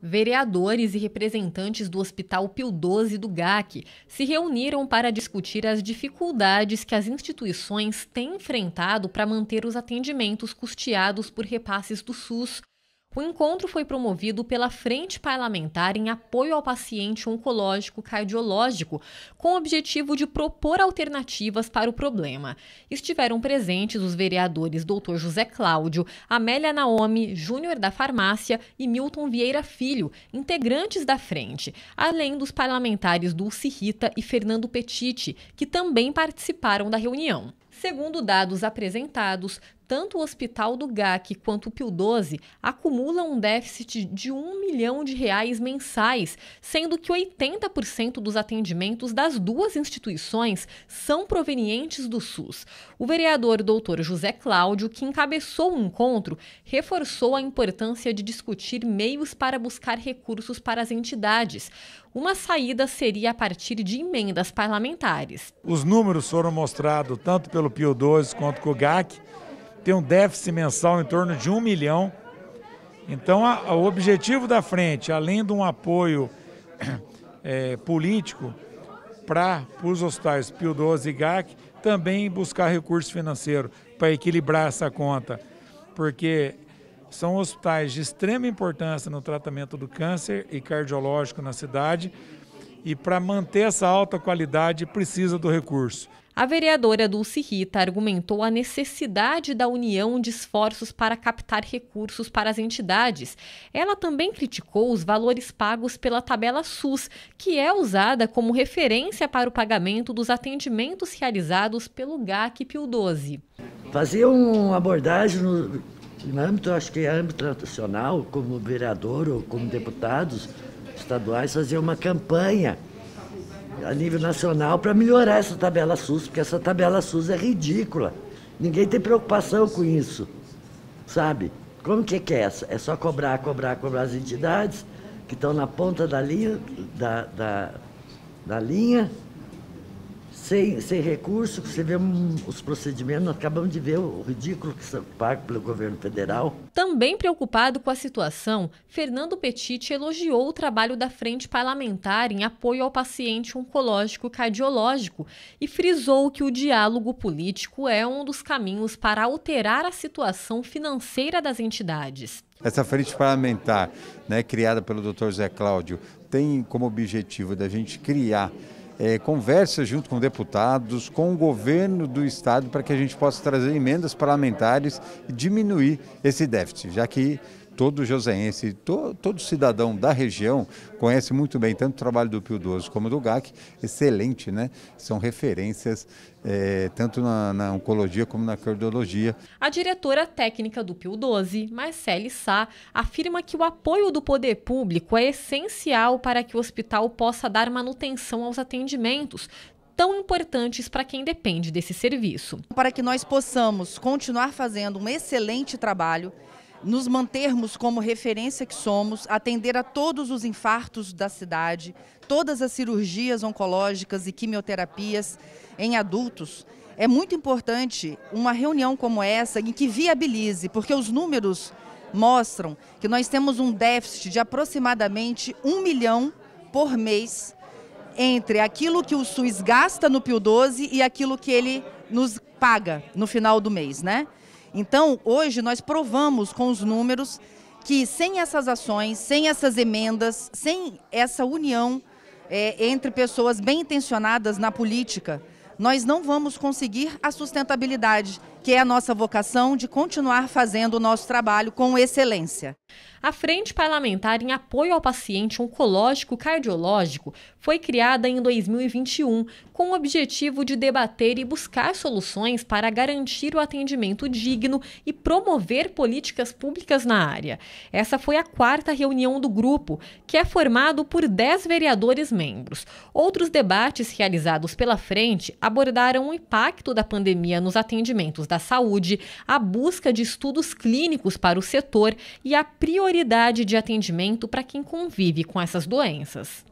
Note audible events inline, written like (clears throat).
Vereadores e representantes do Hospital Pio XII do GAC se reuniram para discutir as dificuldades que as instituições têm enfrentado para manter os atendimentos custeados por repasses do SUS, o encontro foi promovido pela Frente Parlamentar em apoio ao paciente oncológico cardiológico, com o objetivo de propor alternativas para o problema. Estiveram presentes os vereadores Dr. José Cláudio, Amélia Naomi, Júnior da Farmácia e Milton Vieira Filho, integrantes da frente, além dos parlamentares Dulce Rita e Fernando Petiti, que também participaram da reunião. Segundo dados apresentados, tanto o Hospital do GAC quanto o Pio 12 acumulam um déficit de um milhão de reais mensais, sendo que 80% dos atendimentos das duas instituições são provenientes do SUS. O vereador doutor José Cláudio, que encabeçou o encontro, reforçou a importância de discutir meios para buscar recursos para as entidades. Uma saída seria a partir de emendas parlamentares. Os números foram mostrados tanto pelo Pio 12 quanto o GAC tem um déficit mensal em torno de um milhão. Então, a, a, o objetivo da frente, além de um apoio é, (clears throat) político para os hospitais Pio 12 e GAC, também buscar recurso financeiro para equilibrar essa conta, porque são hospitais de extrema importância no tratamento do câncer e cardiológico na cidade, e para manter essa alta qualidade precisa do recurso. A vereadora Dulce Rita argumentou a necessidade da união de esforços para captar recursos para as entidades. Ela também criticou os valores pagos pela tabela SUS, que é usada como referência para o pagamento dos atendimentos realizados pelo GAC Pio 12. Fazer uma abordagem no, no âmbito, acho que é âmbito tradicional, como vereador ou como deputados, estaduais fazer uma campanha a nível nacional para melhorar essa tabela SUS, porque essa tabela SUS é ridícula. Ninguém tem preocupação com isso, sabe? Como que é, que é essa? É só cobrar, cobrar, cobrar as entidades que estão na ponta da linha, da, da, da linha sem, sem recurso, você vê um, os procedimentos, acabamos de ver o ridículo que são pagos pelo governo federal. Também preocupado com a situação, Fernando Petit elogiou o trabalho da Frente Parlamentar em apoio ao paciente oncológico cardiológico e frisou que o diálogo político é um dos caminhos para alterar a situação financeira das entidades. Essa frente parlamentar, né, criada pelo Dr. Zé Cláudio, tem como objetivo da gente criar é, conversa junto com deputados, com o governo do Estado, para que a gente possa trazer emendas parlamentares e diminuir esse déficit, já que todo joseense, to, todo cidadão da região conhece muito bem tanto o trabalho do Pio XII como do GAC, excelente, né? São referências é, tanto na, na, oncologia como na cardiologia. A diretora técnica do Pio XII, Marcele Sá, afirma que o apoio do poder público é essencial para que o hospital possa dar manutenção aos atendimentos, tão importantes para quem depende desse serviço. Para que nós possamos continuar fazendo um excelente trabalho, nos mantermos como referência que somos, atender a todos os infartos da cidade, todas as cirurgias oncológicas e quimioterapias em adultos. É muito importante uma reunião como essa em que viabilize, porque os números mostram que nós temos um déficit de aproximadamente um milhão por mês entre aquilo que o SUS gasta no Pio 12 e aquilo que ele nos paga no final do mês, né? Então, hoje nós provamos com os números que sem essas ações, sem essas emendas, sem essa união é, entre pessoas bem intencionadas na política, nós não vamos conseguir a sustentabilidade, que é a nossa vocação de continuar fazendo o nosso trabalho com excelência. A Frente Parlamentar em Apoio ao Paciente Oncológico Cardiológico foi criada em 2021 com o objetivo de debater e buscar soluções para garantir o atendimento digno e promover políticas públicas na área. Essa foi a quarta reunião do grupo, que é formado por 10 vereadores membros. Outros debates realizados pela frente abordaram o impacto da pandemia nos atendimentos da saúde, a busca de estudos clínicos para o setor e a prioridade prioridade de atendimento para quem convive com essas doenças.